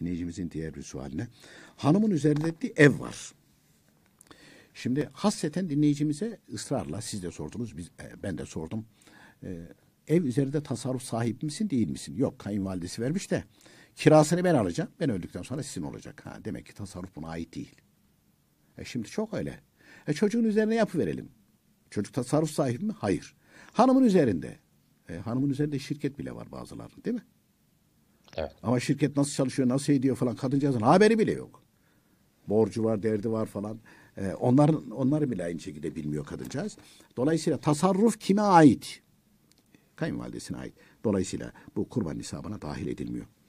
dinleyicimizin diğer sualine. Hanımın üzerinde ettiği ev var. Şimdi hasseten dinleyicimize ısrarla siz de sordunuz, biz, e, ben de sordum. E, ev üzerinde tasarruf sahip misin değil misin? Yok kayınvalidesi vermiş de kirasını ben alacağım. Ben öldükten sonra sizin olacak. Ha, demek ki tasarruf buna ait değil. E şimdi çok öyle. E çocuğun üzerine yapı verelim. Çocuk tasarruf sahibi mi? Hayır. Hanımın üzerinde. E, hanımın üzerinde şirket bile var bazılarının değil mi? Evet. Ama şirket nasıl çalışıyor, nasıl ediyor falan kadıncağızın haberi bile yok. Borcu var, derdi var falan. Ee, onların onları bile aynı şekilde bilmiyor kadıncağız. Dolayısıyla tasarruf kime ait? Kayınvalidesine ait. Dolayısıyla bu kurban hesabına dahil edilmiyor.